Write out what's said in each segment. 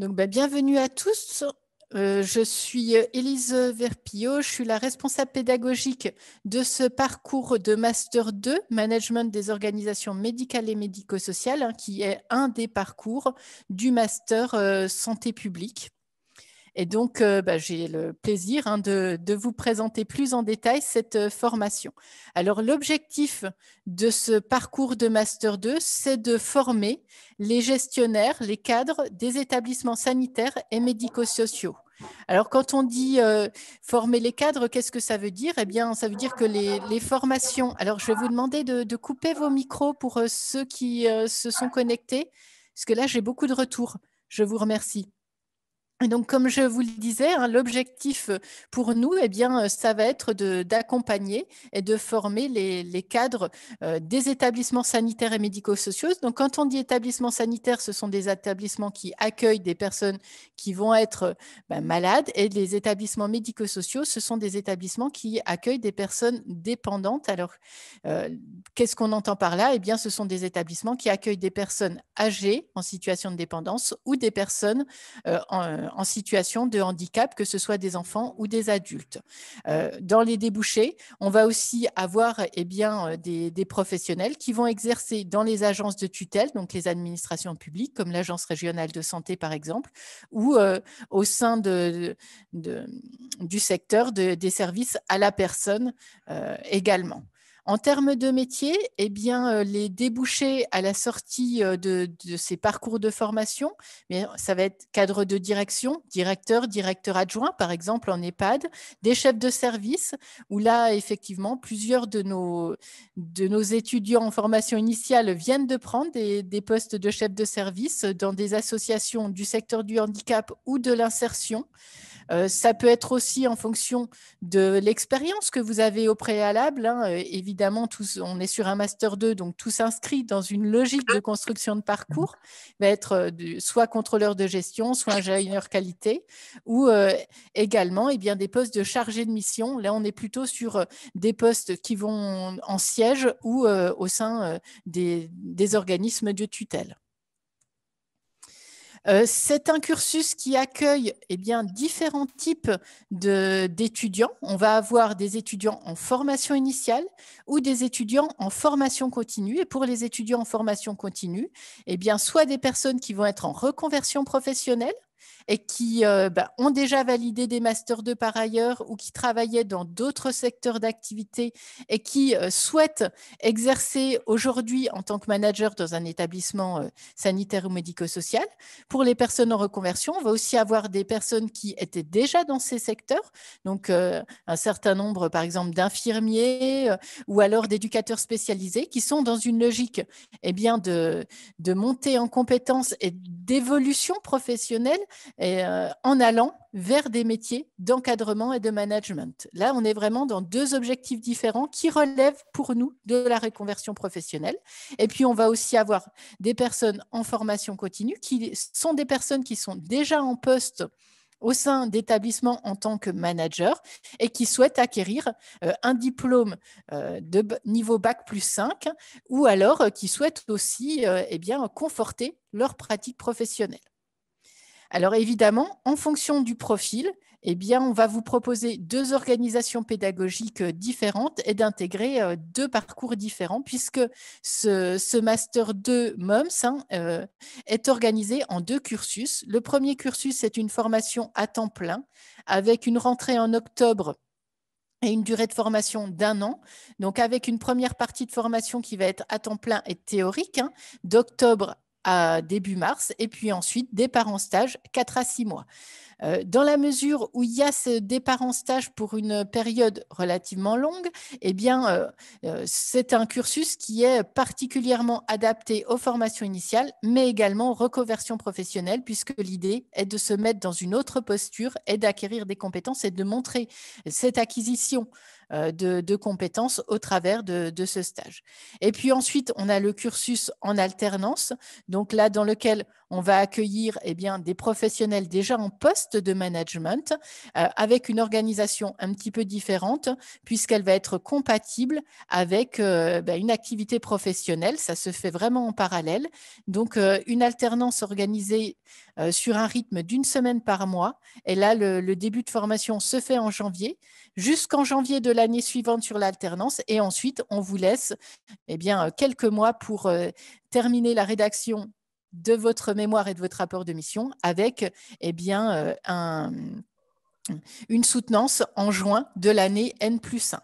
Donc, bah, bienvenue à tous. Euh, je suis euh, Élise Verpillot, je suis la responsable pédagogique de ce parcours de Master 2, Management des organisations médicales et médico-sociales, hein, qui est un des parcours du Master euh, Santé publique. Et donc, euh, bah, j'ai le plaisir hein, de, vous présenter plus en détail cette euh, formation. Alors, l'objectif de ce parcours de Master 2, c'est de former les gestionnaires, les cadres des établissements sanitaires et médico-sociaux. Alors, quand on dit euh, former les cadres, qu'est-ce que ça veut dire Eh bien, ça veut dire que les, formations. Alors, je vais vous demander de, couper vos micros pour ceux qui se sont connectés, parce que là, j'ai beaucoup de retours. Je vous remercie. Et donc, comme je vous le disais, hein, l'objectif euh, pour nous, eh bien, euh, ça va être d'accompagner et de former les, cadres euh, des établissements sanitaires et médico-sociaux. Donc, quand on dit établissements sanitaires, ce sont des établissements qui accueillent des personnes qui vont être ben, malades, et les établissements médico-sociaux, ce sont des établissements qui accueillent des personnes dépendantes. Alors, qu'est-ce qu'on entend par là Eh bien, ce sont des établissements qui accueillent des personnes âgées en situation de dépendance ou des personnes en en situation de handicap, que ce soit des enfants ou des adultes. Euh, dans les débouchés, on va aussi avoir eh bien, euh, des, professionnels qui vont exercer dans les agences de tutelle, donc les administrations publiques, comme l'Agence régionale de santé par exemple, ou euh, au sein du secteur des services à la personne également. En termes de métier, eh bien, euh, les débouchés à la sortie euh, de, ces parcours de formation, mais ça va être cadre de direction, directeur, directeur adjoint, par exemple en EHPAD, des chefs de service, où là, effectivement, plusieurs de nos, étudiants en formation initiale viennent de prendre des, des postes de chefs de service dans des associations du secteur du handicap ou de l'insertion. Euh, ça peut être aussi en fonction de l'expérience que vous avez au préalable. Hein. Euh, évidemment, on est sur un master 2, donc tout s'inscrit dans une logique de construction de parcours. Il mmh. va être euh, soit contrôleur de gestion, soit ingénieur qualité, ou également eh des postes de chargé de mission. Là, on est plutôt sur des postes qui vont en siège ou au sein des organismes de tutelle. Euh, c'est un cursus qui accueille eh bien, différents types d'étudiants. On va avoir des étudiants en formation initiale ou des étudiants en formation continue. Et pour les étudiants en formation continue, eh bien, soit des personnes qui vont être en reconversion professionnelle, et qui euh, bah, ont déjà validé des Master 2 par ailleurs ou qui travaillaient dans d'autres secteurs d'activité et qui euh, souhaitent exercer aujourd'hui en tant que manager dans un établissement euh, sanitaire ou médico-social. Pour les personnes en reconversion, on va aussi avoir des personnes qui étaient déjà dans ces secteurs, donc un certain nombre, par exemple, d'infirmiers ou alors d'éducateurs spécialisés qui sont dans une logique eh bien, de, de montée en compétences et d'évolution professionnelle euh, en allant vers des métiers d'encadrement et de management. Là, on est vraiment dans deux objectifs différents qui relèvent pour nous de la reconversion professionnelle. Et puis, on va aussi avoir des personnes en formation continue qui sont des personnes qui sont déjà en poste au sein d'établissements en tant que manager et qui souhaitent acquérir euh, un diplôme euh, de niveau bac plus 5 ou alors qui souhaitent aussi eh bien, conforter leur pratique professionnelle. Alors évidemment, en fonction du profil, eh bien, on va vous proposer deux organisations pédagogiques euh, différentes et d'intégrer euh, deux parcours différents, puisque ce, Master 2 MOMS hein, euh, est organisé en deux cursus. Le premier cursus est une formation à temps plein, avec une rentrée en octobre et une durée de formation d'un an, donc avec une première partie de formation qui va être à temps plein et théorique, hein, d'octobre à début mars, et puis ensuite départ en stage 4 à 6 mois. Euh, dans la mesure où il y a ce départ en stage pour une période relativement longue, eh bien, euh, euh, c'est un cursus qui est particulièrement adapté aux formations initiales, mais également aux reconversions professionnelles, puisque l'idée est de se mettre dans une autre posture et d'acquérir des compétences et de montrer cette acquisition euh, de, compétences au travers de, ce stage. Et puis ensuite, on a le cursus en alternance, donc là dans lequel on va accueillir eh bien, des professionnels déjà en poste de management euh, avec une organisation un petit peu différente puisqu'elle va être compatible avec euh, bah, une activité professionnelle. Ça se fait vraiment en parallèle. Donc, une alternance organisée euh, sur un rythme d'une semaine par mois. Et là, le, début de formation se fait en janvier, jusqu'en janvier de l'année suivante sur l'alternance. Et ensuite, on vous laisse eh bien, euh, quelques mois pour euh, terminer la rédaction de votre mémoire et de votre rapport de mission avec eh bien, une soutenance en juin de l'année N plus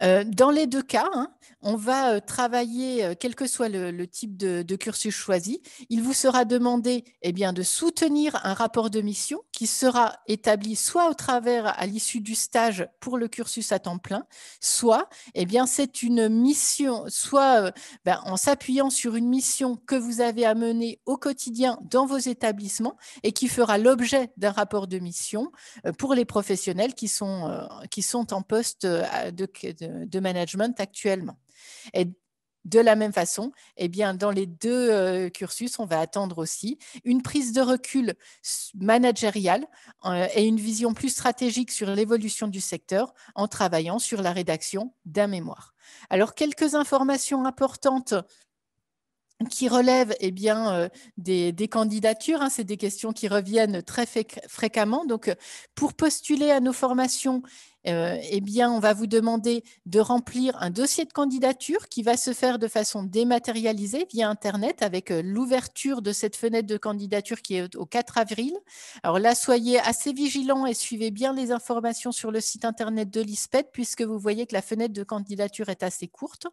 1. Dans les deux cas, hein, on va euh, travailler, euh, quel que soit le, type de, cursus choisi, il vous sera demandé eh bien, de soutenir un rapport de mission qui sera établi soit au travers à l'issue du stage pour le cursus à temps plein, soit eh bien, c'est une mission, soit euh, ben, en s'appuyant sur une mission que vous avez à mener au quotidien dans vos établissements et qui fera l'objet d'un rapport de mission pour les professionnels qui sont, qui sont en poste de management actuellement. Et de la même façon, eh bien, dans les deux euh, cursus, on va attendre aussi une prise de recul managériale euh, et une vision plus stratégique sur l'évolution du secteur en travaillant sur la rédaction d'un mémoire. Alors, quelques informations importantes qui relèvent eh bien, euh, des, candidatures. Hein, c'est des questions qui reviennent très fréquemment. Donc, pour postuler à nos formations, euh, eh bien, on va vous demander de remplir un dossier de candidature qui va se faire de façon dématérialisée via Internet avec euh, l'ouverture de cette fenêtre de candidature qui est au 4 avril. Alors là, soyez assez vigilants et suivez bien les informations sur le site Internet de l'ISPED puisque vous voyez que la fenêtre de candidature est assez courte.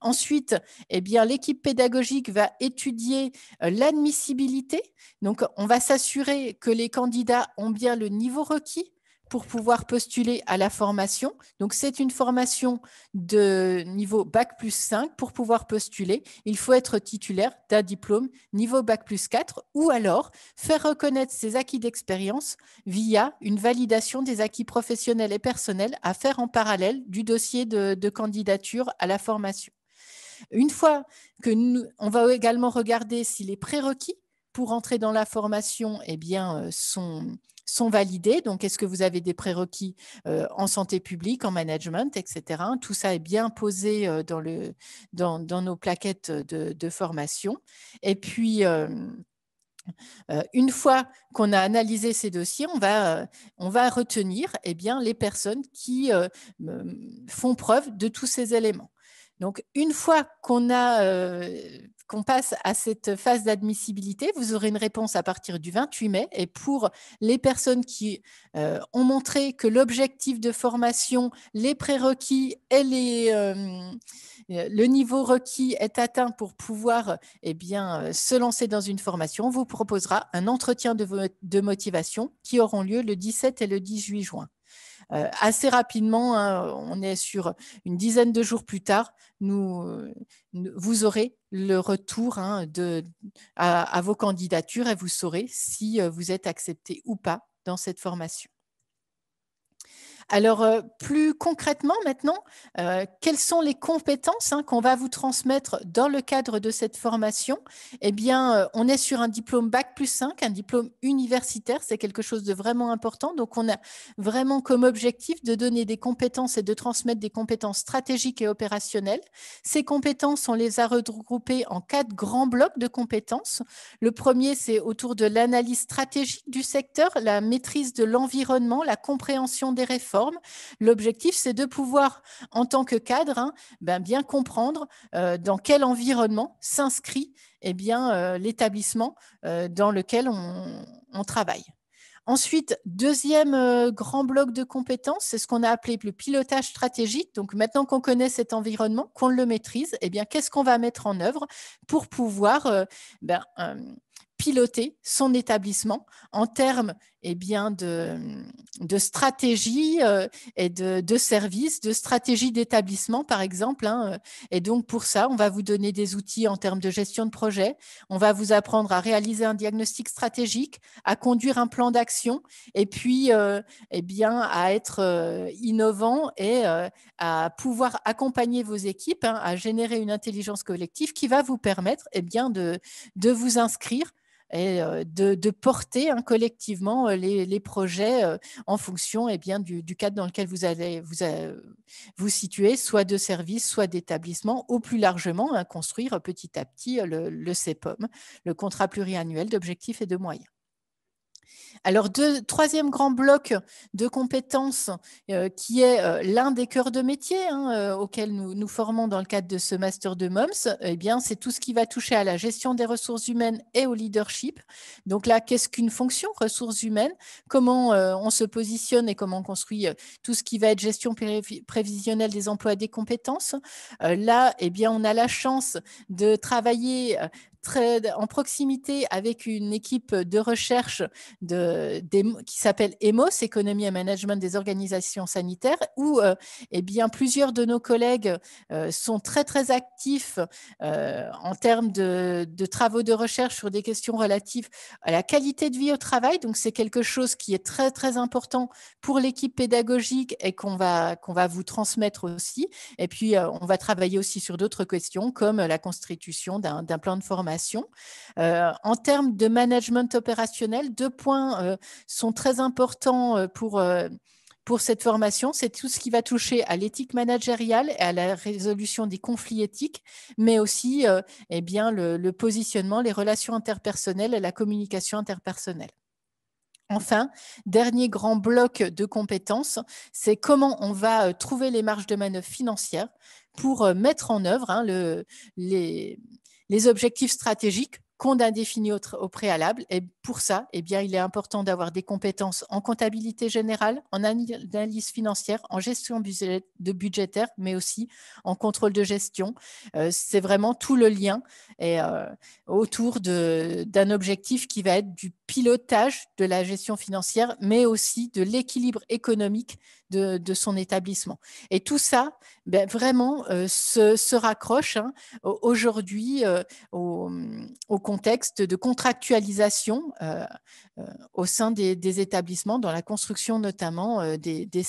Ensuite, eh bien, l'équipe pédagogique va étudier euh, l'admissibilité. Donc, on va s'assurer que les candidats ont bien le niveau requis pour pouvoir postuler à la formation. Donc, c'est une formation de niveau Bac plus 5. Pour pouvoir postuler, il faut être titulaire d'un diplôme niveau Bac plus 4 ou alors faire reconnaître ses acquis d'expérience via une validation des acquis professionnels et personnels à faire en parallèle du dossier de, candidature à la formation. Une fois que nous, on va également regarder si les prérequis pour entrer dans la formation eh bien, euh, sont, sont validés. Donc, est-ce que vous avez des prérequis euh, en santé publique, en management, etc. Tout ça est bien posé euh, dans, nos plaquettes de, formation. Et puis, euh, une fois qu'on a analysé ces dossiers, on va, retenir eh les personnes qui font preuve de tous ces éléments. Donc, une fois qu'on a qu'on passe à cette phase d'admissibilité. Vous aurez une réponse à partir du 28 mai. Et pour les personnes qui euh, ont montré que l'objectif de formation, les prérequis et euh, euh, le niveau requis est atteint pour pouvoir eh bien, se lancer dans une formation, on vous proposera un entretien de, de motivation qui auront lieu le 17 et le 18 juin. Euh, assez rapidement, hein, on est sur une dizaine de jours plus tard, nous, euh, vous aurez le retour hein, de, à vos candidatures et vous saurez si euh, vous êtes accepté ou pas dans cette formation. Alors, euh, plus concrètement maintenant, euh, quelles sont les compétences hein, qu'on va vous transmettre dans le cadre de cette formation Eh bien, euh, on est sur un diplôme Bac plus 5, un diplôme universitaire, c'est quelque chose de vraiment important. Donc, on a vraiment comme objectif de donner des compétences et de transmettre des compétences stratégiques et opérationnelles. Ces compétences, on les a regroupées en quatre grands blocs de compétences. Le premier, c'est autour de l'analyse stratégique du secteur, la maîtrise de l'environnement, la compréhension des réformes L'objectif, c'est de pouvoir, en tant que cadre, hein, ben, bien comprendre euh, dans quel environnement s'inscrit eh euh, l'établissement euh, dans lequel on, travaille. Ensuite, deuxième grand bloc de compétences, c'est ce qu'on a appelé le pilotage stratégique. Donc maintenant qu'on connaît cet environnement, qu'on le maîtrise, eh bien qu'est-ce qu'on va mettre en œuvre pour pouvoir ben, piloter son établissement en termes eh bien de, de stratégie euh, et de, services, de stratégie d'établissement, par exemple. Hein, euh. Et donc, pour ça, on va vous donner des outils en termes de gestion de projet. On va vous apprendre à réaliser un diagnostic stratégique, à conduire un plan d'action et puis euh, eh bien, à être innovant et à pouvoir accompagner vos équipes hein, à générer une intelligence collective qui va vous permettre eh bien, de vous inscrire et de, porter hein, collectivement les, projets en fonction eh bien, du, cadre dans lequel vous allez vous, vous situer, soit de service, soit d'établissement, ou plus largement à hein, construire petit à petit le CEPOM, le contrat pluriannuel d'objectifs et de moyens. Alors, deux, troisième grand bloc de compétences euh, qui est euh, l'un des cœurs de métier auxquels hein, euh, auquel nous nous formons dans le cadre de ce master de MOMS, eh bien, c'est tout ce qui va toucher à la gestion des ressources humaines et au leadership. Donc là, qu'est-ce qu'une fonction ressources humaines Comment on se positionne et comment on construit tout ce qui va être gestion prévisionnelle des emplois et des compétences Là, eh bien, on a la chance de travailler très en proximité avec une équipe de recherche de, qui s'appelle EMOS, Économie et Management des organisations sanitaires, où euh, eh bien, plusieurs de nos collègues euh, sont très très actifs euh, en termes de, de, travaux de recherche sur des questions relatives à la qualité de vie au travail. Donc c'est quelque chose qui est très très important pour l'équipe pédagogique et qu'on va, qu'on va vous transmettre aussi. Et puis on va travailler aussi sur d'autres questions comme la constitution d'un plan de formation euh, en termes de management opérationnel, deux points euh, sont très importants euh, pour, pour cette formation. C'est tout ce qui va toucher à l'éthique managériale et à la résolution des conflits éthiques, mais aussi eh bien, le, positionnement, les relations interpersonnelles et la communication interpersonnelle. Enfin, dernier grand bloc de compétences, c'est comment on va trouver les marges de manœuvre financières pour mettre en œuvre hein, le, les, les objectifs stratégiques compte indéfini au, au, préalable. Et pour ça, eh bien, il est important d'avoir des compétences en comptabilité générale, en analyse financière, en gestion de budgétaire, mais aussi en contrôle de gestion. Euh, c'est vraiment tout le lien et, euh, autour d'un objectif qui va être du pilotage de la gestion financière, mais aussi de l'équilibre économique de, son établissement. Et tout ça, ben, vraiment, euh, se, raccroche hein, aujourd'hui au, au contexte de contractualisation euh, euh, au sein des, établissements, dans la construction notamment euh, des, des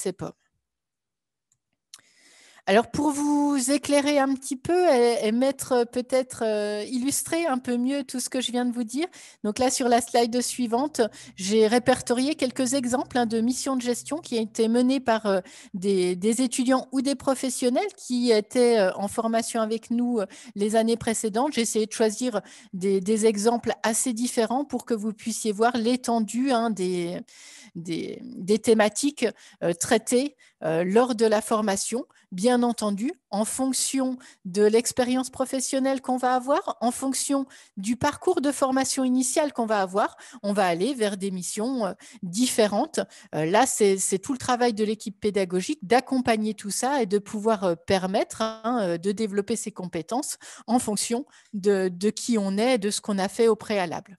alors pour vous éclairer un petit peu et, mettre euh, peut-être euh, illustrer un peu mieux tout ce que je viens de vous dire, donc là sur la slide suivante, j'ai répertorié quelques exemples hein, de missions de gestion qui ont été menées par euh, des, étudiants ou des professionnels qui étaient en formation avec nous les années précédentes. J'ai essayé de choisir des, exemples assez différents pour que vous puissiez voir l'étendue hein, des, thématiques traitées euh, lors de la formation, bien entendu, en fonction de l'expérience professionnelle qu'on va avoir, en fonction du parcours de formation initiale qu'on va avoir, on va aller vers des missions euh, différentes. Euh, là, c'est tout le travail de l'équipe pédagogique d'accompagner tout ça et de pouvoir permettre hein, de développer ses compétences en fonction de, de qui on est et de ce qu'on a fait au préalable.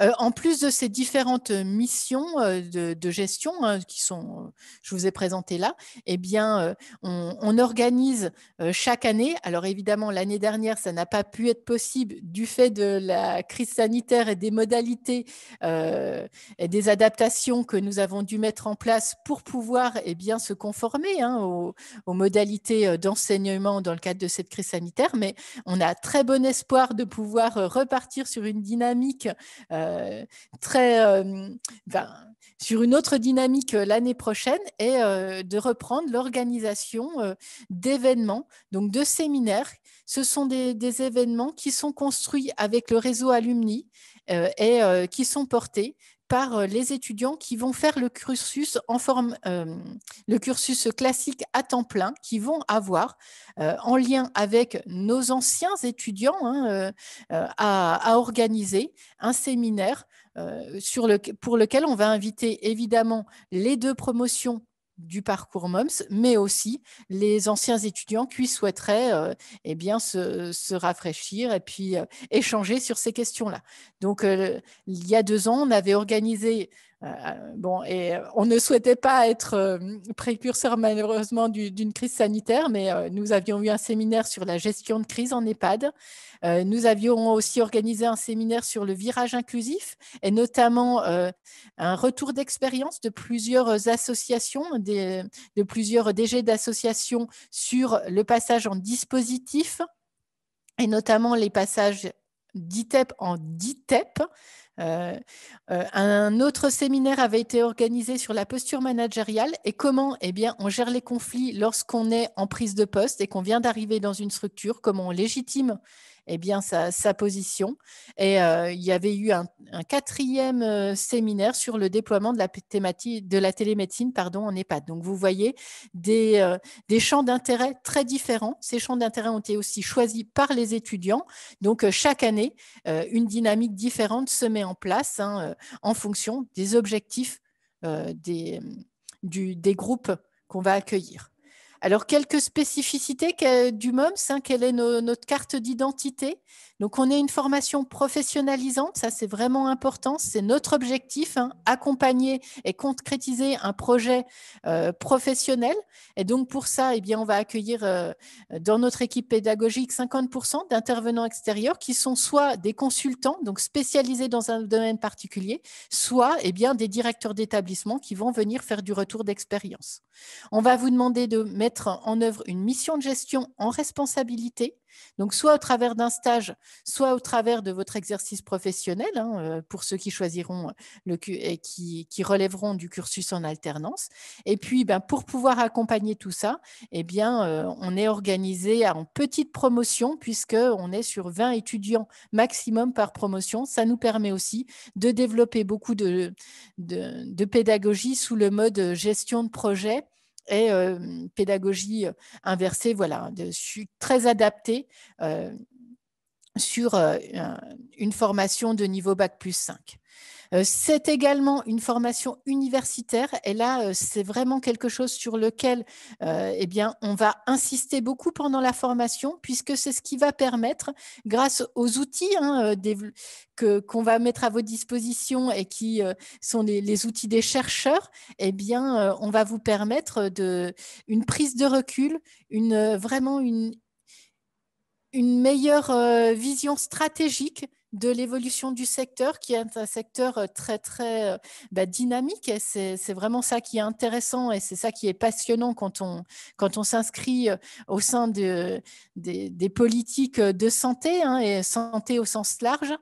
Euh, en plus de ces différentes euh, missions euh, de, gestion hein, qui sont, je vous ai présentées là, eh bien, on, organise chaque année. Alors évidemment, l'année dernière, ça n'a pas pu être possible du fait de la crise sanitaire et des modalités et des adaptations que nous avons dû mettre en place pour pouvoir eh bien, se conformer hein, aux, modalités d'enseignement dans le cadre de cette crise sanitaire. Mais on a très bon espoir de pouvoir repartir sur une dynamique euh, euh, ben, sur une autre dynamique euh, l'année prochaine et de reprendre l'organisation d'événements, donc de séminaires. Ce sont des, événements qui sont construits avec le réseau alumni et qui sont portés par euh, les étudiants qui vont faire le cursus, en forme, euh, le cursus classique à temps plein, qui vont avoir, euh, en lien avec nos anciens étudiants, hein, à, organiser un séminaire sur le, pour lequel on va inviter évidemment les deux promotions du parcours MOMS, mais aussi les anciens étudiants qui souhaiteraient euh, eh bien, se, rafraîchir et puis euh, échanger sur ces questions-là. Donc, euh, il y a deux ans, on avait organisé euh, euh, bon, et euh, on ne souhaitait pas être précurseur malheureusement d'une crise sanitaire, mais nous avions eu un séminaire sur la gestion de crise en EHPAD. nous avions aussi organisé un séminaire sur le virage inclusif et notamment un retour d'expérience de plusieurs associations, de plusieurs DG d'associations sur le passage en dispositif et notamment les passages DITEP en DITEP. Euh, euh, un autre séminaire avait été organisé sur la posture managériale et comment eh bien, on gère les conflits lorsqu'on est en prise de poste et qu'on vient d'arriver dans une structure, comment on légitime eh bien, sa, position. Et euh, il y avait eu un, quatrième euh, séminaire sur le déploiement de la, thématique, de la télémédecine pardon, en EHPAD. Donc, vous voyez euh, des, champs d'intérêt très différents. Ces champs d'intérêt ont été aussi choisis par les étudiants. Donc, chaque année, une dynamique différente se met en place hein, en fonction des objectifs hum, des groupes qu'on va accueillir. Alors, quelques spécificités du MOMS, hein, quelle est notre carte d'identité donc, on est une formation professionnalisante, ça c'est vraiment important, c'est notre objectif, hein, accompagner et concrétiser un projet euh, professionnel. Et donc, pour ça, eh bien, on va accueillir euh, dans notre équipe pédagogique 50% d'intervenants extérieurs qui sont soit des consultants, donc spécialisés dans un domaine particulier, soit eh bien, des directeurs d'établissement qui vont venir faire du retour d'expérience. On va vous demander de mettre en œuvre une mission de gestion en responsabilité donc, soit au travers d'un stage, soit au travers de votre exercice professionnel, hein, euh, pour ceux qui choisiront le, et qui, relèveront du cursus en alternance. Et puis, ben, pour pouvoir accompagner tout ça, eh bien, euh, on est organisé en petite promotion, puisqu'on est sur 20 étudiants maximum par promotion. Ça nous permet aussi de développer beaucoup de pédagogie sous le mode gestion de projet et euh, pédagogie euh, inversée, voilà, je suis très adaptée euh, sur euh, une formation de niveau Bac plus 5. Euh, c'est également une formation universitaire et là, euh, c'est vraiment quelque chose sur lequel eh bien, on va insister beaucoup pendant la formation puisque c'est ce qui va permettre, grâce aux outils hein, que, qu'on va mettre à vos dispositions et qui sont les, outils des chercheurs, eh bien, on va vous permettre de, une prise de recul, une, vraiment une, une meilleure euh, vision stratégique de l'évolution du secteur, qui est un secteur euh, très, très euh, bah, dynamique. Et c'est, vraiment ça qui est intéressant et c'est ça qui est passionnant quand on, quand on s'inscrit au sein des, politiques de santé hein, et santé au sens large.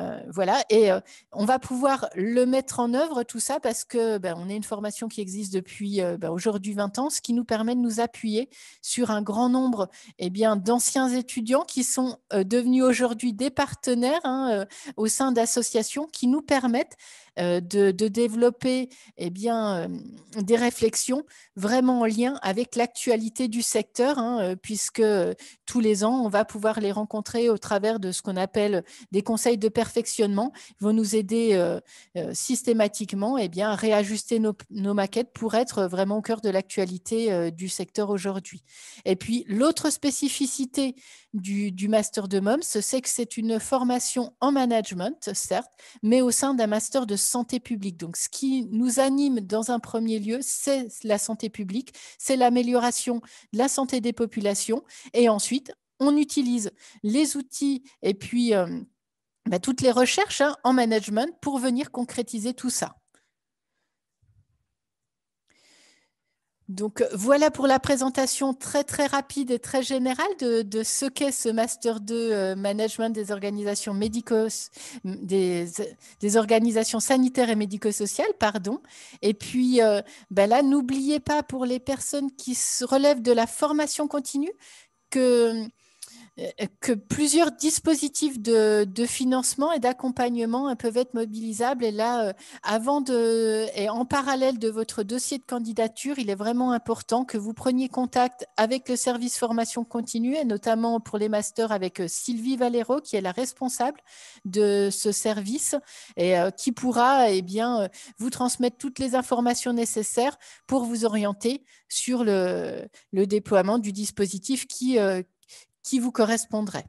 Euh, voilà, et euh, on va pouvoir le mettre en œuvre, tout ça, parce que ben, on est une formation qui existe depuis euh, ben, aujourd'hui 20 ans, ce qui nous permet de nous appuyer sur un grand nombre eh bien, d'anciens étudiants qui sont devenus aujourd'hui des partenaires hein, au sein d'associations qui nous permettent de, développer et eh bien, des réflexions vraiment en lien avec l'actualité du secteur, hein, puisque tous les ans. On va pouvoir les rencontrer au travers de ce qu'on appelle des conseils de perfectionnement. Ils vont nous aider euh, euh, systématiquement et eh bien, à réajuster nos, maquettes pour être vraiment au cœur de l'actualité euh, du secteur aujourd'hui. Et puis, l'autre spécificité du, master de MOMS, c'est que c'est une formation en management, certes, mais au sein d'un master de santé publique. Donc, ce qui nous anime dans un premier lieu, c'est la santé publique, c'est l'amélioration de la santé des populations. Et ensuite, on utilise les outils et puis euh, bah, toutes les recherches hein, en management pour venir concrétiser tout ça. Donc euh, voilà pour la présentation très très rapide et très générale de, ce qu'est ce Master 2 euh, Management des organisations médico des, organisations sanitaires et médico-sociales, pardon. Et puis euh, ben là, n'oubliez pas pour les personnes qui se relèvent de la formation continue que euh, que plusieurs dispositifs de, financement et d'accompagnement hein, peuvent être mobilisables. Et là, euh, avant de, et en parallèle de votre dossier de candidature, il est vraiment important que vous preniez contact avec le service formation continue, et notamment pour les masters avec euh, Sylvie Valero, qui est la responsable de ce service et qui pourra eh bien, vous transmettre toutes les informations nécessaires pour vous orienter sur le, le déploiement du dispositif qui, qui vous correspondrait.